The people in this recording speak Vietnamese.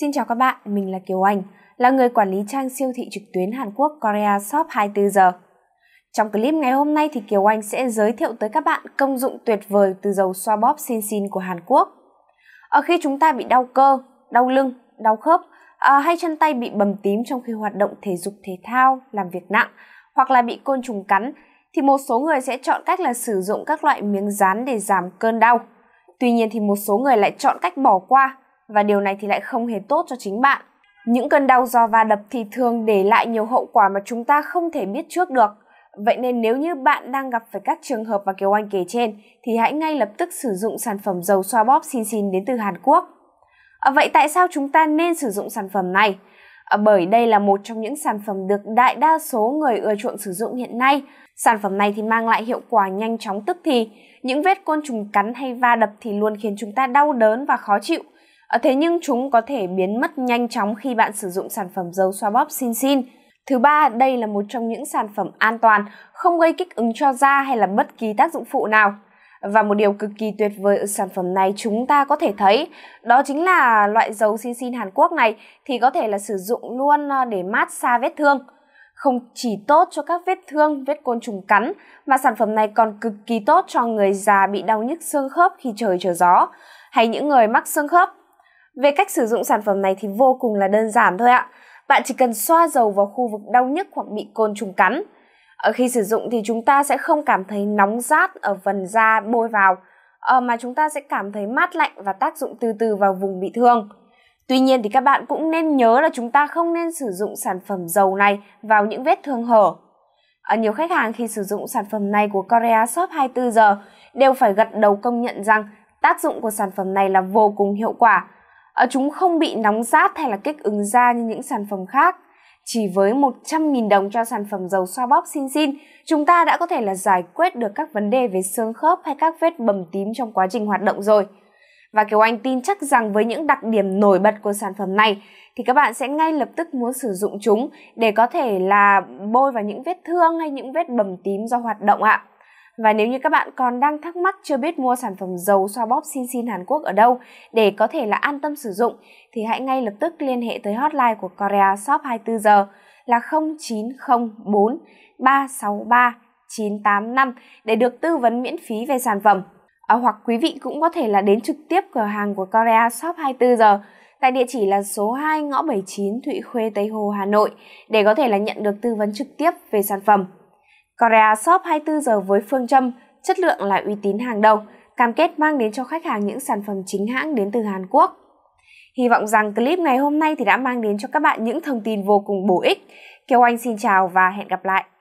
Xin chào các bạn, mình là Kiều Anh, là người quản lý trang siêu thị trực tuyến Hàn Quốc Korea Shop 24 giờ. Trong clip ngày hôm nay thì Kiều Anh sẽ giới thiệu tới các bạn công dụng tuyệt vời từ dầu xoa bóp Sinsin của Hàn Quốc. Ở khi chúng ta bị đau cơ, đau lưng, đau khớp à, hay chân tay bị bầm tím trong khi hoạt động thể dục thể thao, làm việc nặng hoặc là bị côn trùng cắn thì một số người sẽ chọn cách là sử dụng các loại miếng dán để giảm cơn đau. Tuy nhiên thì một số người lại chọn cách bỏ qua và điều này thì lại không hề tốt cho chính bạn. Những cơn đau do va đập thì thường để lại nhiều hậu quả mà chúng ta không thể biết trước được. Vậy nên nếu như bạn đang gặp phải các trường hợp mà Kiều Anh kể trên thì hãy ngay lập tức sử dụng sản phẩm dầu xoa bóp Xin Xin đến từ Hàn Quốc. À, vậy tại sao chúng ta nên sử dụng sản phẩm này? À, bởi đây là một trong những sản phẩm được đại đa số người ưa chuộng sử dụng hiện nay. Sản phẩm này thì mang lại hiệu quả nhanh chóng tức thì. Những vết côn trùng cắn hay va đập thì luôn khiến chúng ta đau đớn và khó chịu. Ờ, thế nhưng chúng có thể biến mất nhanh chóng khi bạn sử dụng sản phẩm dầu xoa bóp xin xin Thứ ba, đây là một trong những sản phẩm an toàn, không gây kích ứng cho da hay là bất kỳ tác dụng phụ nào. Và một điều cực kỳ tuyệt vời ở sản phẩm này chúng ta có thể thấy đó chính là loại dầu xin xin Hàn Quốc này thì có thể là sử dụng luôn ờ, để mát xa vết thương. Không chỉ tốt cho các vết thương, vết côn trùng cắn mà sản phẩm này còn cực kỳ tốt cho người già bị đau nhức xương khớp khi trời trở gió hay những người mắc xương khớp về cách sử dụng sản phẩm này thì vô cùng là đơn giản thôi ạ. Bạn chỉ cần xoa dầu vào khu vực đau nhức hoặc bị côn trùng cắn. Ở khi sử dụng thì chúng ta sẽ không cảm thấy nóng rát ở phần da bôi vào, ờ, mà chúng ta sẽ cảm thấy mát lạnh và tác dụng từ từ vào vùng bị thương. Tuy nhiên thì các bạn cũng nên nhớ là chúng ta không nên sử dụng sản phẩm dầu này vào những vết thương hở. Ở nhiều khách hàng khi sử dụng sản phẩm này của Korea Shop 24 giờ đều phải gật đầu công nhận rằng tác dụng của sản phẩm này là vô cùng hiệu quả Ờ, chúng không bị nóng rát hay là kích ứng da như những sản phẩm khác. Chỉ với 100.000 đồng cho sản phẩm dầu xoa bóp xin xin, chúng ta đã có thể là giải quyết được các vấn đề về xương khớp hay các vết bầm tím trong quá trình hoạt động rồi. Và Kiều Anh tin chắc rằng với những đặc điểm nổi bật của sản phẩm này thì các bạn sẽ ngay lập tức muốn sử dụng chúng để có thể là bôi vào những vết thương hay những vết bầm tím do hoạt động ạ. Và nếu như các bạn còn đang thắc mắc chưa biết mua sản phẩm dầu xoa bóp Xin Xin Hàn Quốc ở đâu để có thể là an tâm sử dụng thì hãy ngay lập tức liên hệ tới hotline của Korea Shop 24 giờ là 0904 363 985 để được tư vấn miễn phí về sản phẩm. À, hoặc quý vị cũng có thể là đến trực tiếp cửa hàng của Korea Shop 24 giờ tại địa chỉ là số 2 ngõ 79 Thụy Khuê Tây Hồ Hà Nội để có thể là nhận được tư vấn trực tiếp về sản phẩm. Korea Shop 24 giờ với phương châm chất lượng là uy tín hàng đầu, cam kết mang đến cho khách hàng những sản phẩm chính hãng đến từ Hàn Quốc. Hy vọng rằng clip ngày hôm nay thì đã mang đến cho các bạn những thông tin vô cùng bổ ích. Kiều Anh xin chào và hẹn gặp lại.